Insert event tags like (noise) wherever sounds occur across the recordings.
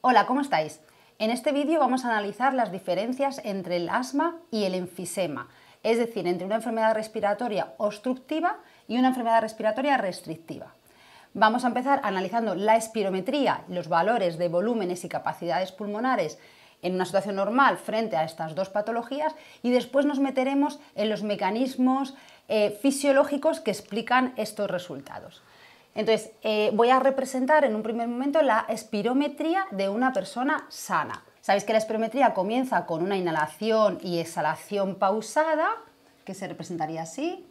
Hola, ¿cómo estáis? En este vídeo vamos a analizar las diferencias entre el asma y el enfisema, es decir, entre una enfermedad respiratoria obstructiva y una enfermedad respiratoria restrictiva. Vamos a empezar analizando la espirometría, los valores de volúmenes y capacidades pulmonares en una situación normal frente a estas dos patologías y después nos meteremos en los mecanismos eh, fisiológicos que explican estos resultados. Entonces, eh, voy a representar en un primer momento la espirometría de una persona sana. Sabéis que la espirometría comienza con una inhalación y exhalación pausada, que se representaría así,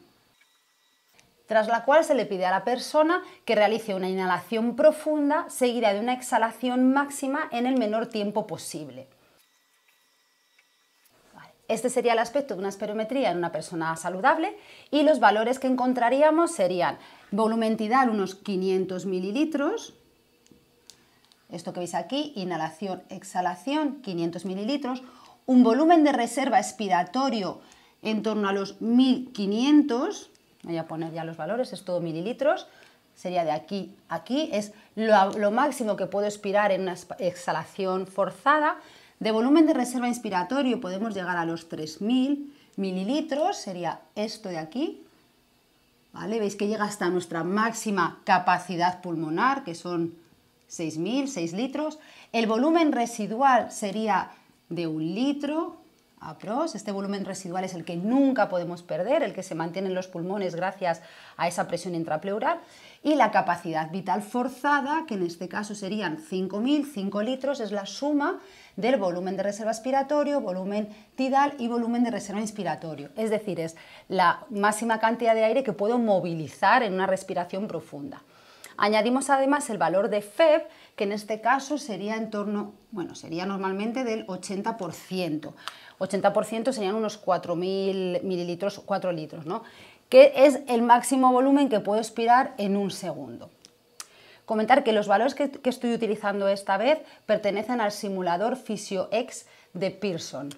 tras la cual se le pide a la persona que realice una inhalación profunda seguida de una exhalación máxima en el menor tiempo posible. Este sería el aspecto de una espirometría en una persona saludable y los valores que encontraríamos serían Volumen tidal, unos 500 mililitros. Esto que veis aquí, inhalación, exhalación, 500 mililitros. Un volumen de reserva expiratorio en torno a los 1500. Voy a poner ya los valores, es todo mililitros. Sería de aquí a aquí, es lo, máximo que puedo expirar en una exhalación forzada. De volumen de reserva inspiratorio podemos llegar a los 3.000 mililitros, sería esto de aquí, Veis que llega hasta nuestra máxima capacidad pulmonar, que son 6.000, 6 litros. El volumen residual sería de un litro, aprox. Este volumen residual es el que nunca podemos perder, el que se mantiene en los pulmones gracias a esa presión intrapleural. Y la capacidad vital forzada, que en este caso serían 5.000, 5 litros, es la suma del volumen de reserva aspiratorio, volumen tidal y volumen de reserva inspiratorio. Es decir, es la máxima cantidad de aire que puedo movilizar en una respiración profunda. Añadimos además el valor de FEB, que en este caso sería en torno, bueno, sería normalmente del 80%. 80% serían unos 4.000 mililitros, 4 litros, ¿no? Que es el máximo volumen que puedo expirar en un segundo. Comentar que los valores que, estoy utilizando esta vez pertenecen al simulador PhysioX de Pearson.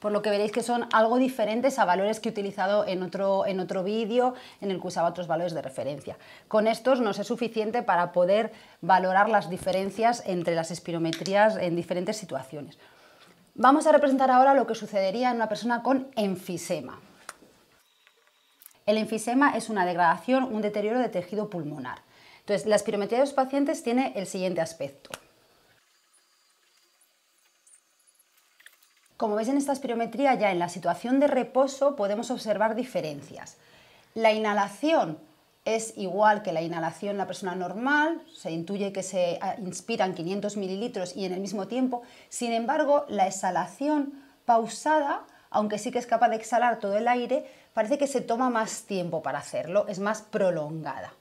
por lo que veréis que son algo diferentes a valores que he utilizado en otro, en otro vídeo en el que usaba otros valores de referencia. Con estos nos es suficiente para poder valorar las diferencias entre las espirometrías en diferentes situaciones. Vamos a representar ahora lo que sucedería en una persona con enfisema. El enfisema es una degradación, un deterioro de tejido pulmonar. Entonces, la espirometría de los pacientes tiene el siguiente aspecto. Como veis en esta espirometría, ya en la situación de reposo podemos observar diferencias. La inhalación es igual que la inhalación en la persona normal, se intuye que se ah, inspiran 500 mililitros y en el mismo tiempo, sin embargo, la exhalación pausada aunque sí que es capaz de exhalar todo el aire, parece que se toma más tiempo para hacerlo, es más prolongada.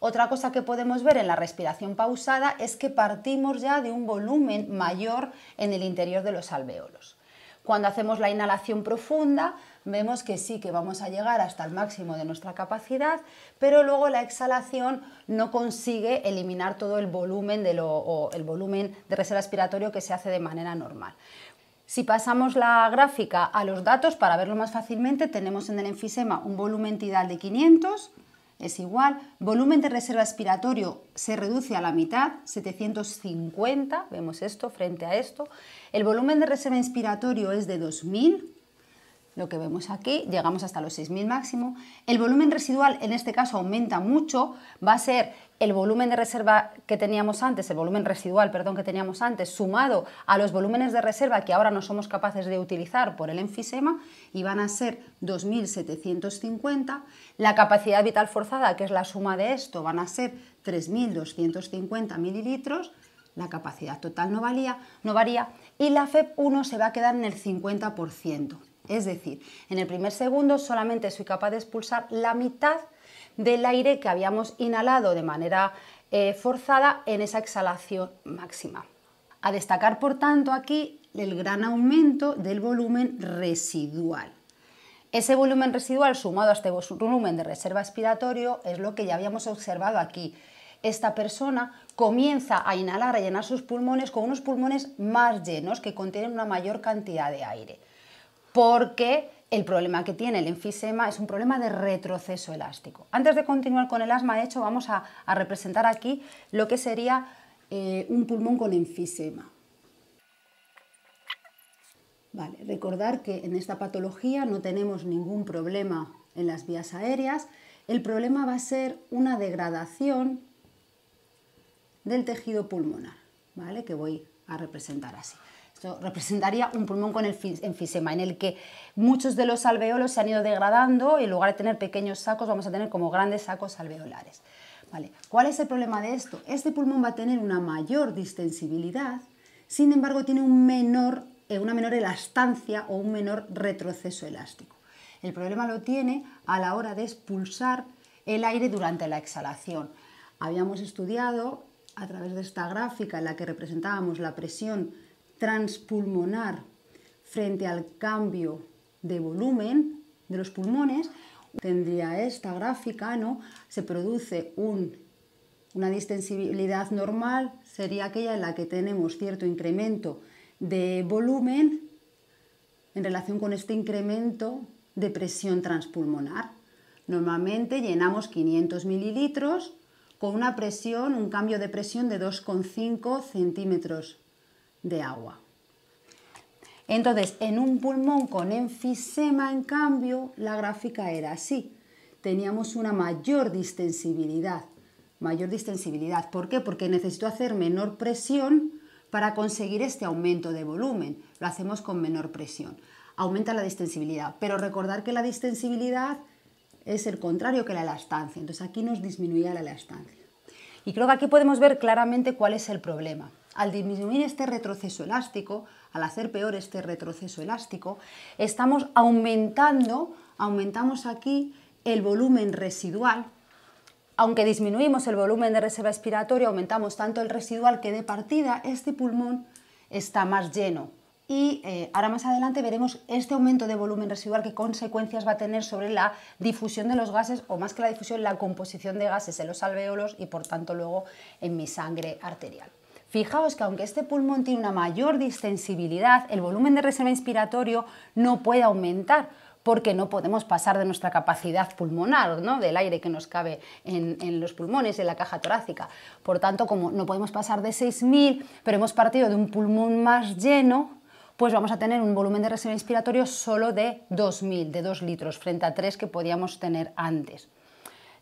Otra cosa que podemos ver en la respiración pausada es que partimos ya de un volumen mayor en el interior de los alveolos. Cuando hacemos la inhalación profunda, vemos que sí que vamos a llegar hasta el máximo de nuestra capacidad, pero luego la exhalación no consigue eliminar todo el volumen de, volumen de reserva respiratorio que se hace de manera normal. Si pasamos la gráfica a los datos para verlo más fácilmente, tenemos en el enfisema un volumen tidal de 500, es igual, volumen de reserva expiratorio se reduce a la mitad, 750, vemos esto frente a esto, el volumen de reserva inspiratorio es de 2000, lo que vemos aquí, llegamos hasta los 6.000 máximo. El volumen residual en este caso aumenta mucho, va a ser el volumen de reserva que teníamos antes, el volumen residual, perdón, que teníamos antes, sumado a los volúmenes de reserva que ahora no somos capaces de utilizar por el enfisema, y van a ser 2.750. La capacidad vital forzada, que es la suma de esto, van a ser 3.250 mililitros la capacidad total no, no varía y la FEP1 se va a quedar en el 50%. Es decir, en el primer segundo solamente soy capaz de expulsar la mitad del aire que habíamos inhalado de manera eh, forzada en esa exhalación máxima. A destacar, por tanto, aquí el gran aumento del volumen residual. Ese volumen residual sumado a este volumen de reserva expiratorio es lo que ya habíamos observado aquí. Esta persona comienza a inhalar, a llenar sus pulmones con unos pulmones más llenos que contienen una mayor cantidad de aire porque el problema que tiene el enfisema es un problema de retroceso elástico. Antes de continuar con el asma, de hecho, vamos a, representar aquí lo que sería eh, un pulmón con enfisema. Vale, recordar que en esta patología no tenemos ningún problema en las vías aéreas. El problema va a ser una degradación del tejido pulmonar, que voy a representar así representaría un pulmón con el enfisema, en el que muchos de los alveolos se han ido degradando y en lugar de tener pequeños sacos vamos a tener como grandes sacos alveolares. ¿Cuál es el problema de esto? Este pulmón va a tener una mayor distensibilidad, sin embargo tiene eh, una menor elastancia o un menor retroceso elástico. El problema lo tiene a la hora de expulsar el aire durante la exhalación. Habíamos estudiado a través de esta gráfica en la que representábamos la presión transpulmonar frente al cambio de volumen de los pulmones, tendría esta gráfica, ¿no? Se produce una distensibilidad normal, sería aquella en la que tenemos cierto incremento de volumen en relación con este incremento de presión transpulmonar. Normalmente llenamos 500 mililitros con una presión, un cambio de presión de 2,5 centímetros de agua. Entonces, en un pulmón con enfisema, en cambio, la gráfica era así. Teníamos una mayor distensibilidad. Mayor distensibilidad. ¿Por qué? Porque necesito hacer menor presión para conseguir este aumento de volumen. Lo hacemos con menor presión. Aumenta la distensibilidad. Pero recordar que la distensibilidad es el contrario que la elastancia. Entonces aquí nos disminuía la elastancia. Y creo que aquí podemos ver claramente cuál es el problema. Al disminuir este retroceso elástico, al hacer peor este retroceso elástico, estamos aumentando, aumentamos aquí el volumen residual. Aunque disminuimos el volumen de reserva respiratoria, aumentamos tanto el residual que de partida este pulmón está más lleno. Y eh, ahora más adelante veremos este aumento de volumen residual, qué consecuencias va a tener sobre la difusión de los gases, o más que la difusión, la composición de gases en los alvéolos y por tanto luego en mi sangre arterial. Fijaos que aunque este pulmón tiene una mayor distensibilidad, el volumen de reserva inspiratorio no puede aumentar porque no podemos pasar de nuestra capacidad pulmonar, del aire que nos cabe en, en, los pulmones, en la caja torácica. Por tanto, como no podemos pasar de 6.000, pero hemos partido de un pulmón más lleno, pues vamos a tener un volumen de reserva inspiratorio solo de 2.000, de 2 litros, frente a 3 que podíamos tener antes.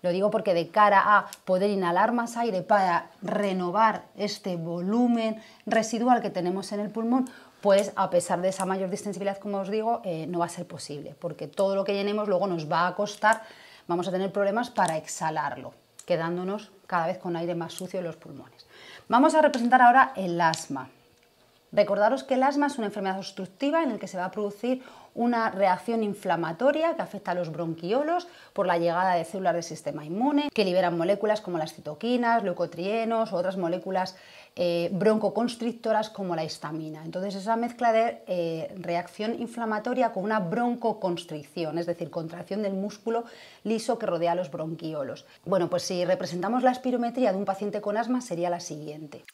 Lo digo porque de cara a poder inhalar más aire para renovar este volumen residual que tenemos en el pulmón, pues a pesar de esa mayor distensibilidad, como os digo, eh, no va a ser posible, porque todo lo que llenemos luego nos va a costar, vamos a tener problemas para exhalarlo, quedándonos cada vez con aire más sucio en los pulmones. Vamos a representar ahora el asma. Recordaros que el asma es una enfermedad obstructiva en la que se va a producir una reacción inflamatoria que afecta a los bronquiolos por la llegada de células del sistema inmune, que liberan moléculas como las citoquinas, leucotrienos u otras moléculas eh, broncoconstrictoras como la histamina. Entonces esa mezcla de eh, reacción inflamatoria con una broncoconstricción, es decir, contracción del músculo liso que rodea los bronquiolos. Bueno, pues si representamos la espirometría de un paciente con asma sería la siguiente.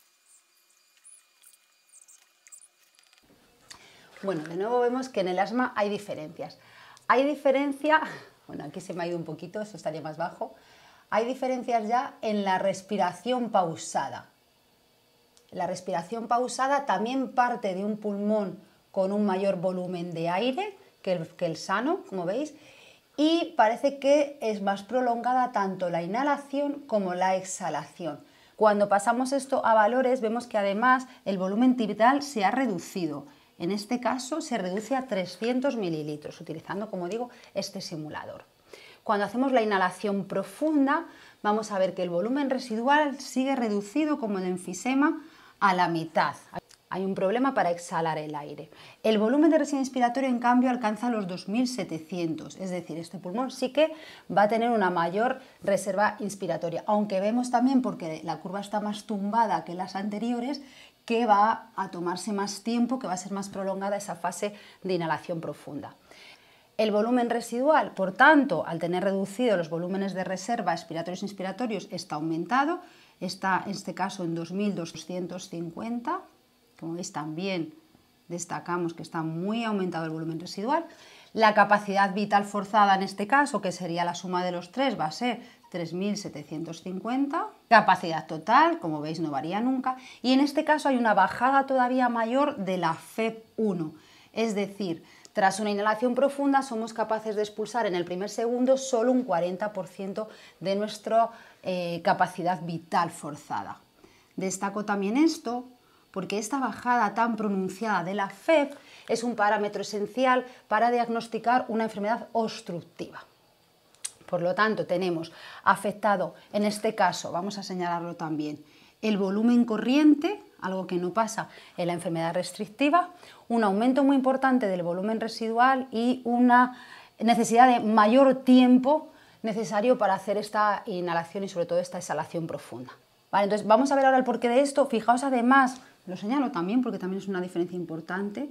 Bueno, de nuevo vemos que en el asma hay diferencias. Hay diferencia, (laughs) bueno, aquí se me ha ido un poquito, eso estaría más bajo. Hay diferencias ya en la respiración pausada. La respiración pausada también parte de un pulmón con un mayor volumen de aire que el, que el sano, como veis, y parece que es más prolongada tanto la inhalación como la exhalación. Cuando pasamos esto a valores vemos que además el volumen tibial se ha reducido en este caso se reduce a 300 mililitros, utilizando, como digo, este simulador. Cuando hacemos la inhalación profunda, vamos a ver que el volumen residual sigue reducido, como en el enfisema, a la mitad. Hay un problema para exhalar el aire. El volumen de resina inspiratorio, en cambio, alcanza los 2.700, es decir, este pulmón sí que va a tener una mayor reserva inspiratoria, aunque vemos también, porque la curva está más tumbada que las anteriores, que va a tomarse más tiempo, que va a ser más prolongada esa fase de inhalación profunda. El volumen residual, por tanto, al tener reducido los volúmenes de reserva expiratorios inspiratorios, está aumentado, está en este caso en 2.250 como veis también destacamos que está muy aumentado el volumen residual. La capacidad vital forzada en este caso, que sería la suma de los tres, va a ser 3.750. Capacidad total, como veis, no varía nunca. Y en este caso hay una bajada todavía mayor de la FEP1. Es decir, tras una inhalación profunda somos capaces de expulsar en el primer segundo solo un 40% de nuestra eh, capacidad vital forzada. Destaco también esto porque esta bajada tan pronunciada de la FEB es un parámetro esencial para diagnosticar una enfermedad obstructiva. Por lo tanto, tenemos afectado, en este caso, vamos a señalarlo también, el volumen corriente, algo que no pasa en la enfermedad restrictiva, un aumento muy importante del volumen residual y una necesidad de mayor tiempo necesario para hacer esta inhalación y sobre todo esta exhalación profunda. Vale, entonces vamos a ver ahora el porqué de esto. Fijaos además lo señalo también porque también es una diferencia importante,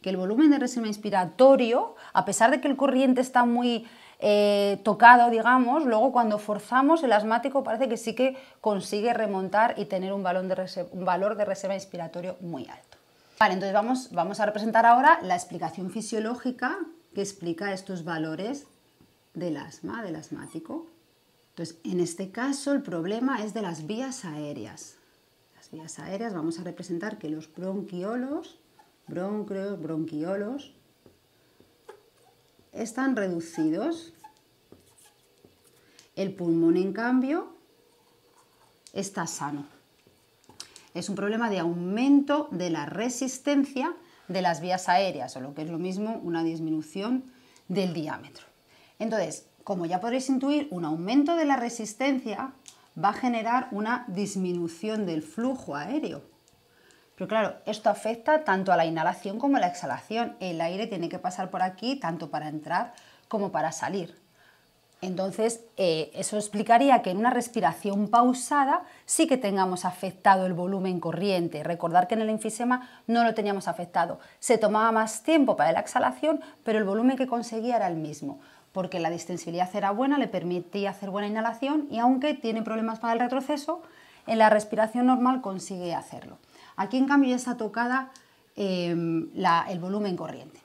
que el volumen de reserva inspiratorio, a pesar de que el corriente está muy eh, tocado, digamos, luego cuando forzamos el asmático parece que sí que consigue remontar y tener un, valor de reserva, un valor de reserva inspiratorio muy alto. Vale, entonces vamos, vamos a representar ahora la explicación fisiológica que explica estos valores del asma, del asmático. Entonces, en este caso el problema es de las vías aéreas. Vías aéreas vamos a representar que los bronquiolos, bronquios, bronquiolos, están reducidos. El pulmón, en cambio, está sano. Es un problema de aumento de la resistencia de las vías aéreas, o lo que es lo mismo, una disminución del diámetro. Entonces, como ya podréis intuir, un aumento de la resistencia va a generar una disminución del flujo aéreo. Pero claro, esto afecta tanto a la inhalación como a la exhalación. El aire tiene que pasar por aquí tanto para entrar como para salir. Entonces, eh, eso explicaría que en una respiración pausada sí que tengamos afectado el volumen corriente. Recordar que en el enfisema no lo teníamos afectado. Se tomaba más tiempo para la exhalación, pero el volumen que conseguía era el mismo porque la distensibilidad era buena, le permitía hacer buena inhalación y aunque tiene problemas para el retroceso, en la respiración normal consigue hacerlo. Aquí en cambio ya está tocada em, el volumen corriente.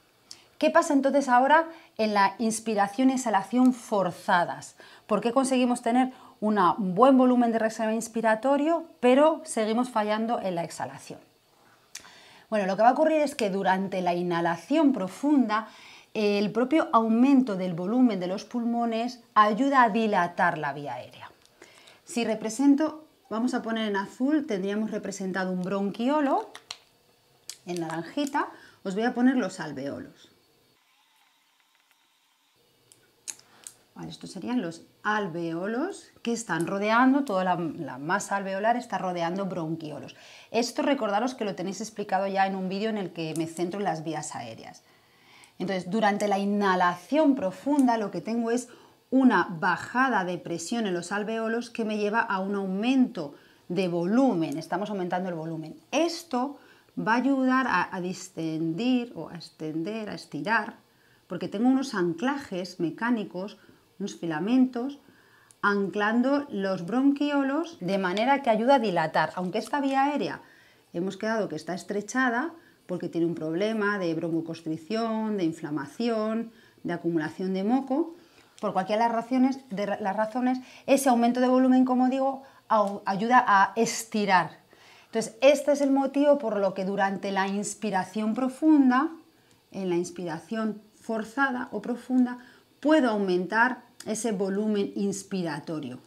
¿Qué pasa entonces ahora en la inspiración y e exhalación forzadas? ¿Por qué conseguimos tener un buen volumen de reserva inspiratorio, pero seguimos fallando en la exhalación? Bueno, lo que va a ocurrir es que durante la inhalación profunda el propio aumento del volumen de los pulmones ayuda a dilatar la vía aérea. Si represento, vamos a poner en azul, tendríamos representado un bronquiolo, en naranjita, os voy a poner los alveolos. estos serían los alveolos que están rodeando, toda la, la, masa alveolar está rodeando bronquiolos. Esto recordaros que lo tenéis explicado ya en un vídeo en el que me centro en las vías aéreas. Entonces, durante la inhalación profunda lo que tengo es una bajada de presión en los alveolos que me lleva a un aumento de volumen, estamos aumentando el volumen. Esto va a ayudar a, distender o a extender, a estirar, porque tengo unos anclajes mecánicos, unos filamentos, anclando los bronquiolos de manera que ayuda a dilatar, aunque esta vía aérea hemos quedado que está estrechada, porque tiene un problema de broncoconstricción, de inflamación, de acumulación de moco. Por cualquiera razones, de las razones ese aumento de volumen, como digo, ayuda a estirar. Entonces, este es el motivo por lo que durante la inspiración profunda, en la inspiración forzada o profunda, puedo aumentar ese volumen inspiratorio,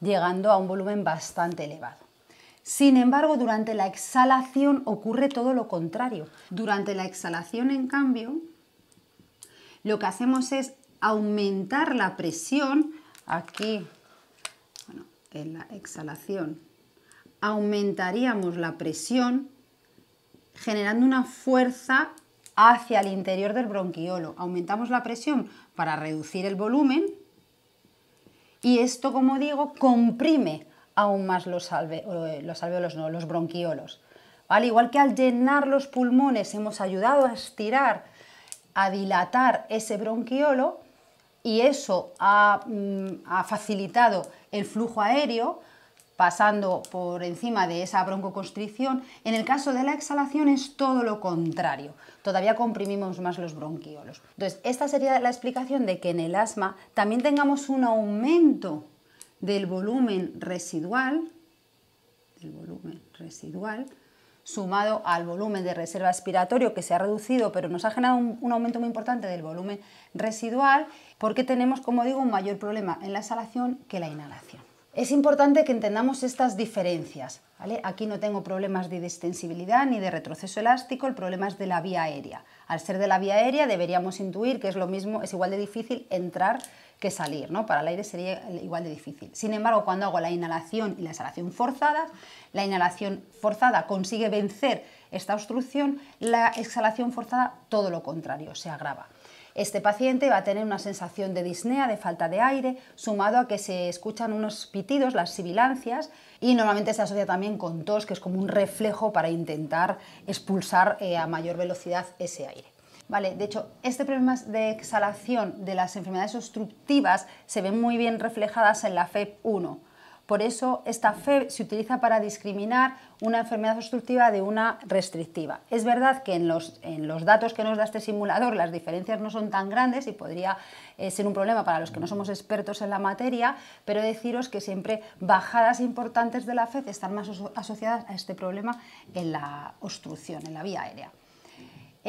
llegando a un volumen bastante elevado. Sin embargo, durante la exhalación ocurre todo lo contrario. Durante la exhalación, en cambio, lo que hacemos es aumentar la presión aquí, bueno, en la exhalación, aumentaríamos la presión generando una fuerza hacia el interior del bronquiolo. Aumentamos la presión para reducir el volumen y esto, como digo, comprime aún más los, eh, alveolos, no, los bronquiolos. Igual que al llenar los pulmones hemos ayudado a estirar, a dilatar ese bronquiolo y eso mm, ha, facilitado el flujo aéreo, pasando por encima de esa broncoconstricción. En el caso de la exhalación es todo lo contrario, todavía comprimimos más los bronquiolos. Entonces, esta sería la explicación de que en el asma también tengamos un aumento del volumen residual, volumen residual, sumado al volumen de reserva expiratorio que se ha reducido, pero nos ha generado un, un, aumento muy importante del volumen residual, porque tenemos, como digo, un mayor problema en la exhalación que la inhalación. Es importante que entendamos estas diferencias. Aquí no tengo problemas de distensibilidad ni de retroceso elástico, el problema es de la vía aérea. Al ser de la vía aérea deberíamos intuir que es lo mismo, es igual de difícil entrar que salir, ¿no? Para el aire sería igual de difícil. Sin embargo, cuando hago la inhalación y la exhalación forzada, la inhalación forzada consigue vencer esta obstrucción, la exhalación forzada todo lo contrario, se agrava. Este paciente va a tener una sensación de disnea, de falta de aire, sumado a que se escuchan unos pitidos, las sibilancias, y normalmente se asocia también con tos, que es como un reflejo para intentar expulsar eh, a mayor velocidad ese aire. Vale, de hecho, este problema de exhalación de las enfermedades obstructivas se ven muy bien reflejadas en la FEP1. Por eso esta fe se utiliza para discriminar una enfermedad obstructiva de una restrictiva. Es verdad que en los, en los datos que nos da este simulador las diferencias no son tan grandes y podría eh, ser un problema para los que no somos expertos en la materia, pero deciros que siempre bajadas importantes de la FED están más asociadas a este problema en la obstrucción, en la vía aérea.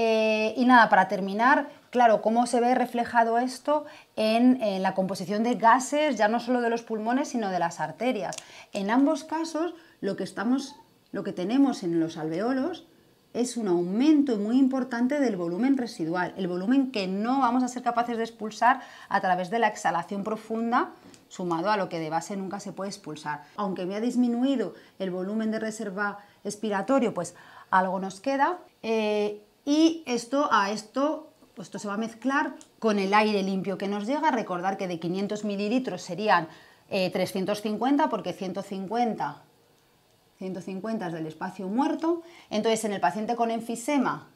Eh, y nada, para terminar, claro, cómo se ve reflejado esto en, la composición de gases, ya no solo de los pulmones, sino de las arterias. En ambos casos, lo que, estamos, lo que tenemos en los alveolos es un aumento muy importante del volumen residual, el volumen que no vamos a ser capaces de expulsar a través de la exhalación profunda, sumado a lo que de base nunca se puede expulsar. Aunque me ha disminuido el volumen de reserva expiratorio, pues algo nos queda. Eh, y esto a esto, pues esto se va a mezclar con el aire limpio que nos llega. Recordar que de 500 mililitros serían 350 eh, porque 150, 150 es del espacio muerto. Entonces en el paciente con enfisema,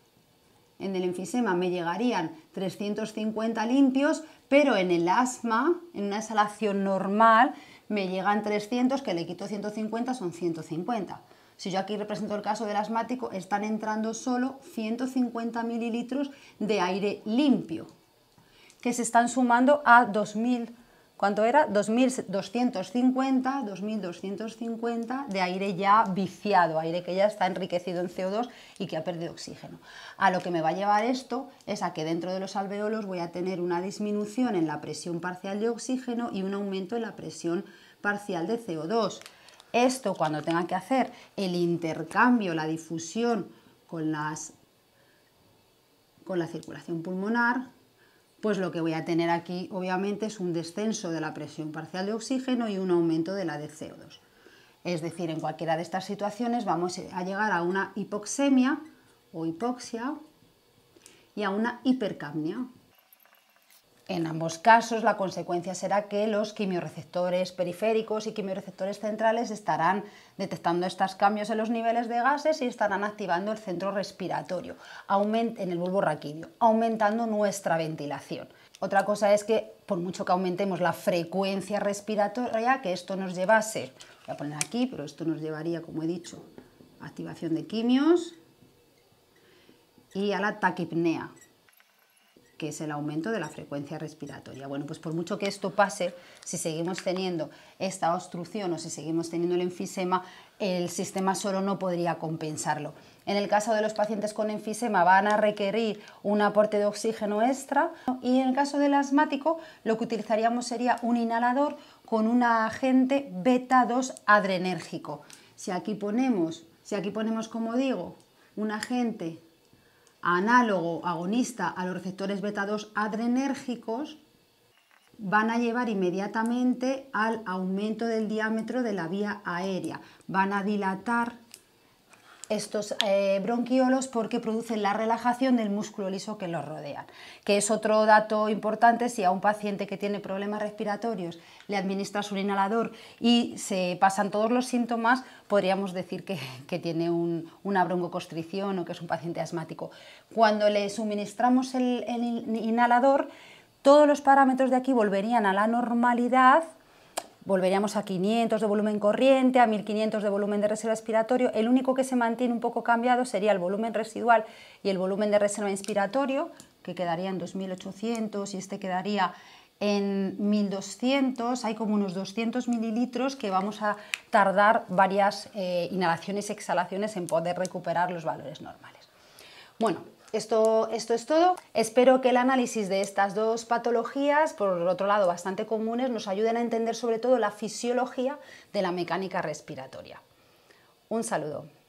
en el enfisema me llegarían 350 limpios, pero en el asma, en una exhalación normal, me llegan 300, que le quito 150 son 150. Si yo aquí represento el caso del asmático, están entrando solo 150 mililitros de aire limpio, que se están sumando a 2000. era? 2.250, 2.250 de aire ya viciado, aire que ya está enriquecido en CO2 y que ha perdido oxígeno. A lo que me va a llevar esto es a que dentro de los alveolos voy a tener una disminución en la presión parcial de oxígeno y un aumento en la presión parcial de CO2. Esto cuando tenga que hacer el intercambio, la difusión con, la circulación pulmonar, pues lo que voy a tener aquí obviamente es un descenso de la presión parcial de oxígeno y un aumento de la de CO2. Es decir, en cualquiera de estas situaciones vamos a llegar a una hipoxemia o hipoxia y a una hipercapnia. En ambos casos, la consecuencia será que los quimioreceptores periféricos y quimioreceptores centrales estarán detectando estos cambios en los niveles de gases y estarán activando el centro respiratorio en el bulbo raquídeo, aumentando nuestra ventilación. Otra cosa es que, por mucho que aumentemos la frecuencia respiratoria, que esto nos llevase, voy a poner aquí, pero esto nos llevaría, como he dicho, activación de quimios y a la taquipnea, que es el aumento de la frecuencia respiratoria. Bueno, pues por mucho que esto pase, si seguimos teniendo esta obstrucción o si seguimos teniendo el enfisema, el sistema solo no podría compensarlo. En el caso de los pacientes con enfisema van a requerir un aporte de oxígeno extra y en el caso del asmático lo que utilizaríamos sería un inhalador con un agente beta-2 adrenérgico. Si aquí ponemos, si aquí ponemos como digo, un agente análogo agonista a los receptores beta 2 adrenérgicos van a llevar inmediatamente al aumento del diámetro de la vía aérea, van a dilatar estos eh, bronquiolos porque producen la relajación del músculo liso que los rodea. que es otro dato importante si a un paciente que tiene problemas respiratorios le administras un inhalador y se pasan todos los síntomas, podríamos decir que, tiene una broncoconstricción o que es un paciente asmático. Cuando le suministramos el inhalador, todos los parámetros de aquí volverían a la normalidad volveríamos a 500 de volumen corriente, a 1500 de volumen de reserva expiratorio. El único que se mantiene un poco cambiado sería el volumen residual y el volumen de reserva inspiratorio, que quedaría en 2800 y este quedaría en 1200, hay como unos 200 mililitros que vamos a tardar varias eh, inhalaciones y exhalaciones en poder recuperar los valores normales. Bueno, esto, es todo. Espero que el análisis de estas dos patologías, por otro lado bastante comunes, nos ayuden a entender sobre todo la fisiología de la mecánica respiratoria. Un saludo.